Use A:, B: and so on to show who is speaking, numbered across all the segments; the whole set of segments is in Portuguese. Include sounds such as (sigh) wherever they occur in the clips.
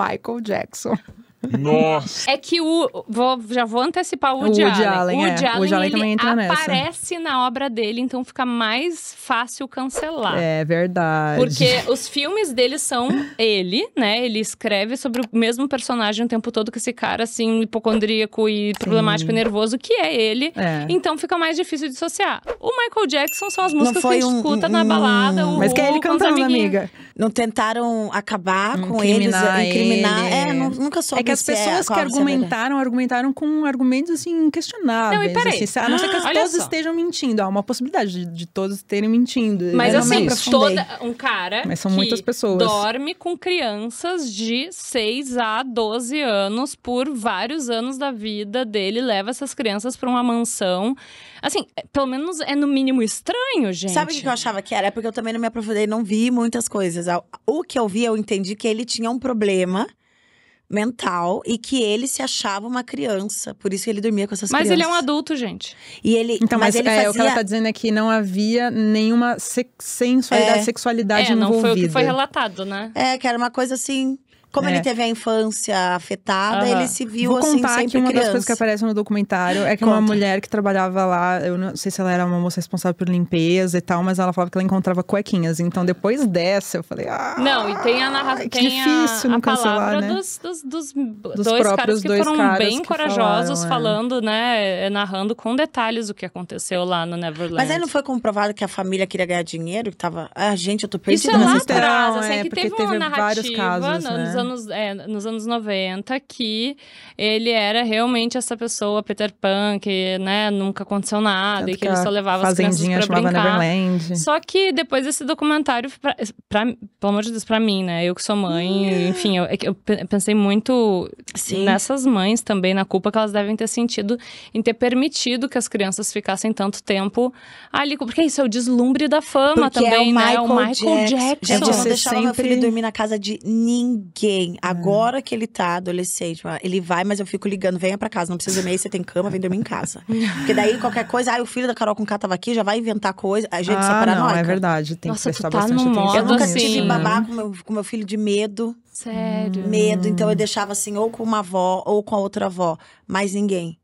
A: Michael Jackson. Nossa!
B: É que o. Vou, já vou antecipar o Woody, o Woody Allen. Allen. É. O Woody é. Allen, Woody Allen também entra aparece nessa. na obra dele, então fica mais fácil cancelar. É
A: verdade. Porque
B: os filmes dele são ele, né? Ele escreve sobre o mesmo personagem o tempo todo, que esse cara, assim, hipocondríaco e Sim. problemático e nervoso, que é ele. É. Então fica mais difícil dissociar. O Michael Jackson são as músicas que a gente um, escuta um, na balada. Um, mas que é ele cantando, amiga.
C: Não tentaram acabar com eles, incriminar. Ele. É,
A: é. nunca soube. É que as é as é pessoas é, que argumentaram, argumentaram com argumentos assim inquestionáveis. Não, e peraí. Assim, a não ser que ah, todos estejam mentindo. Há uma possibilidade de, de todos terem mentindo. Mas assim, toda,
B: um cara. Mas são muitas pessoas. Dorme com crianças de 6 a 12 anos por vários anos da vida dele, leva essas crianças para uma mansão. Assim, é, pelo menos é no mínimo estranho, gente. Sabe o que eu achava que
C: era? É porque eu também não me aprofundei, não vi muitas coisas. O que eu vi, eu entendi que ele tinha um problema mental e que ele se achava uma criança. Por isso que ele dormia com essas mas crianças. Mas ele é um
A: adulto, gente. E ele, então, mas, mas ele é, fazia... o que ela tá dizendo é que não havia nenhuma sexualidade
C: sensualidade, é. sexualidade é, envolvida. não foi o que foi
A: relatado, né? É, que
C: era uma coisa assim… Como é. ele teve a infância afetada, uhum. ele se viu Vou assim, contar sempre que uma criança. das coisas que aparece
A: no documentário é que Conta. uma mulher que trabalhava lá, eu não sei se ela era uma moça responsável por limpeza e tal, mas ela falava que ela encontrava cuequinhas. Então depois dessa, eu falei, ah.
B: Não, e tem a narração. Que difícil a, não a cancelar, né? Dos, dos, dos, dos dois próprios caras que dois foram caras bem corajosos falaram, é. falando, né, é. né? Narrando com detalhes o que aconteceu lá no Neverland. Mas aí não
C: foi comprovado que a família queria ganhar dinheiro, que tava. Ah, gente, eu tô perdida. Isso é lá atrás, assim, é, que teve, teve vários casos, né? anos,
B: é, nos anos 90 que ele era realmente essa pessoa Peter Pan, que né, nunca aconteceu nada e que, ele só levava as crianças pra brincar. Neverland. Só que depois desse documentário, pra, pra, pelo amor de Deus, pra mim, né? Eu que sou mãe, hum. enfim, eu, é eu pensei muito Sim. nessas mães também, na culpa que elas devem ter sentido em ter permitido que as crianças ficassem tanto tempo ali. Porque isso é o deslumbre da fama porque também, é o né? Michael É o Michael Jackson. Jackson. Eu não deixava sempre... meu filho
C: dormir na casa de ninguém ninguém. É. Agora hum. que ele tá adolescente, ele vai, mas eu fico ligando, venha para casa, não precisa nem aí, você tem cama, vem dormir em casa. (laughs) Porque daí qualquer coisa, ah, o filho da Carol com K tava aqui, já vai inventar coisa. A gente, é ah, isso Não, é verdade,
A: tem Nossa, que prestar tá bastante atenção. Eu nunca assim. tive babá né? com
C: meu, com meu filho de medo. Sério? Medo, então eu deixava assim, ou com uma avó, ou com a outra avó, mas ninguém.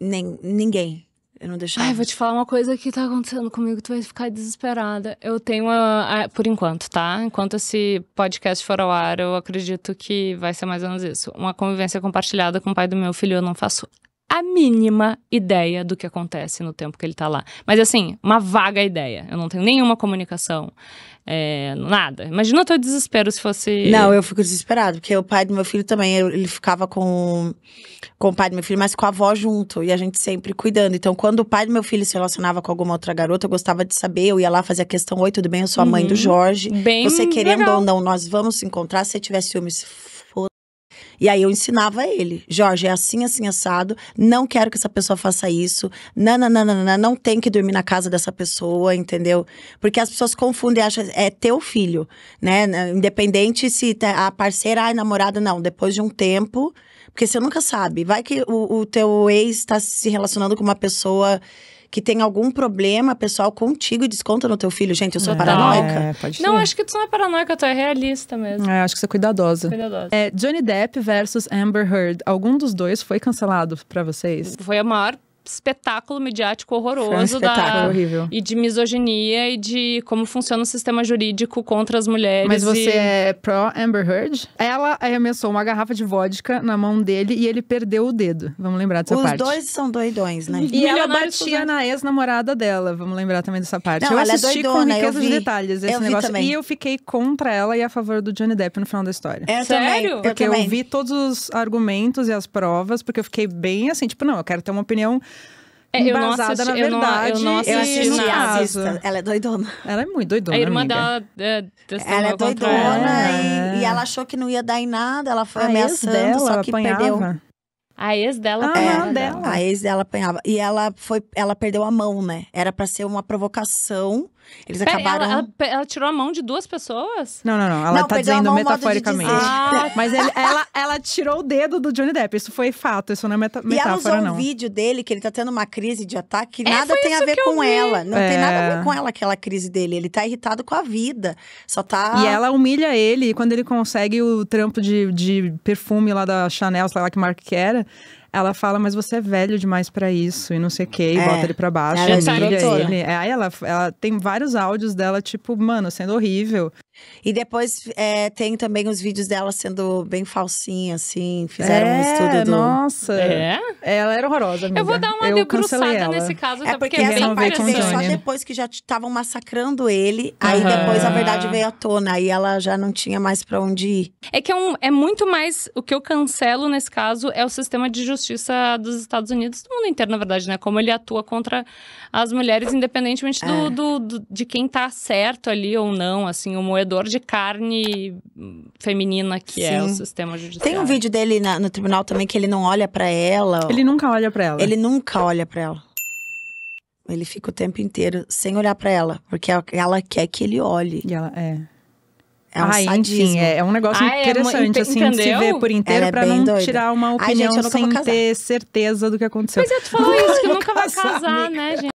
B: Nem, ninguém. Eu não deixava. Ai, vou te falar uma coisa que tá acontecendo comigo, tu vai ficar desesperada. Eu tenho, a, a, por enquanto, tá? Enquanto esse podcast for ao ar, eu acredito que vai ser mais ou menos isso. Uma convivência compartilhada com o pai do meu filho, eu não faço a mínima ideia do que acontece no tempo que ele tá lá. Mas assim, uma vaga ideia. Eu não tenho nenhuma comunicação, é, nada. Imagina o teu desespero se fosse. Não, eu
C: fico desesperado, porque o pai do meu filho também, ele ficava com, com o pai do meu filho, mas com a avó junto. E a gente sempre cuidando. Então, quando o pai do meu filho se relacionava com alguma outra garota, eu gostava de saber. Eu ia lá fazer a questão: Oi, tudo bem? Eu sou a mãe uhum. do Jorge. Bem Você querendo legal. ou não, nós vamos se encontrar. Se tivesse tiver ciúmes, e aí eu ensinava ele: Jorge, é assim, assim, assado, não quero que essa pessoa faça isso, não, não, não, não, não, não tem que dormir na casa dessa pessoa, entendeu? Porque as pessoas confundem, acham é teu filho, né? Independente se tá, a parceira, a namorada, não. Depois de um tempo, porque você nunca sabe, vai que o, o teu ex está se relacionando com uma pessoa que tem algum problema pessoal contigo e desconta no teu filho. Gente, eu sou é. paranoica. É, pode ser. Não, acho
B: que tu não é paranoica, tu é realista mesmo.
C: É, acho que você é cuidadosa.
B: Cuidadosa.
A: É, Johnny Depp versus Amber Heard. Algum dos dois foi cancelado para vocês?
B: Foi a maior espetáculo midiático horroroso um espetáculo da, horrível. e de misoginia e de como funciona o sistema jurídico contra as mulheres. Mas você e...
A: é pró Amber Heard? Ela arremessou uma garrafa de vodka na mão dele e ele perdeu o dedo. Vamos lembrar dessa Os parte. Os dois são doidões, né? E ela batia na ex-namorada dela. Vamos lembrar também dessa parte. Não, eu é assisti é doidona, com riqueza de detalhes esse eu negócio e eu fiquei contra ela e a favor do Johnny Depp no final da história. Eu Sério? Também. Porque eu, eu vi todos os argumentos e as provas, porque eu fiquei bem assim, tipo, não, eu quero ter uma opinião é, eu não assisti, na verdade. Eu não, eu não assisti, eu nada. É ela é doidona. Ela é
B: muito doidona. A irmã amiga. dela. É, ela é doidona e,
C: é. e, ela achou que não ia dar em nada. Ela foi ah, ameaçando, dela, só que apanhava. perdeu. A ex dela ah, apanhava. É, dela. A ex dela apanhava. E ela foi, ela perdeu a mão, né? Era para ser uma provocação. Eles Pera, acabaram. Ela,
B: ela, ela, tirou a mão de duas pessoas? Não, não, não. Ela não, tá dizendo metaforicamente. De ah. (laughs) Mas ele, ela,
A: ela tirou o dedo do Johnny Depp. Isso foi fato, isso não é meta, e metáfora, não. ela usou não. um vídeo dele que
C: ele tá tendo uma crise de ataque que é, nada tem a ver com ela. Não é. tem nada a ver é. com ela, aquela crise dele. Ele tá irritado com a vida. Só tá. E ela humilha ele quando ele consegue o trampo de,
A: de perfume lá da Chanel, sei lá que marca que era. Ela fala, mas você é velho demais para isso e não sei o que, e é, bota ele pra baixo, ela humilha é ele. Aí ela, ela tem vários áudios dela,
C: tipo, mano, sendo horrível. E depois é, tem também os vídeos dela sendo bem falsinha, assim. Fizeram é, um estudo do. Nossa! É? Ela era horrorosa. Amiga. Eu vou dar uma eu debruçada nesse caso, é porque, porque essa parte só depois que já estavam massacrando ele. Aí uhum. depois a verdade veio à tona. Aí
B: ela já não
C: tinha mais para
B: onde ir. É que é, um, é muito mais. O que eu cancelo nesse caso é o sistema de justiça dos Estados Unidos, do mundo inteiro, na verdade, né? Como ele atua contra as mulheres, independentemente do, é. do, do de quem tá certo ali ou não, assim, o de carne feminina que Sim. é o sistema judicial. Tem
C: um vídeo dele na, no tribunal também que ele não olha para ela. Ele nunca olha para ela. Ele nunca olha para ela. Ele fica o tempo inteiro sem olhar para ela, porque é ela quer que ele olhe. E ela é. É um ah, enfim, é, é um negócio ah, é, interessante, é, assim, entendeu?
A: de se ver por inteiro é pra não tirar uma opinião Ai, gente, sem ter certeza do que aconteceu. Mas é, tu falou (laughs) isso, que nunca vai casar,
B: né, gente?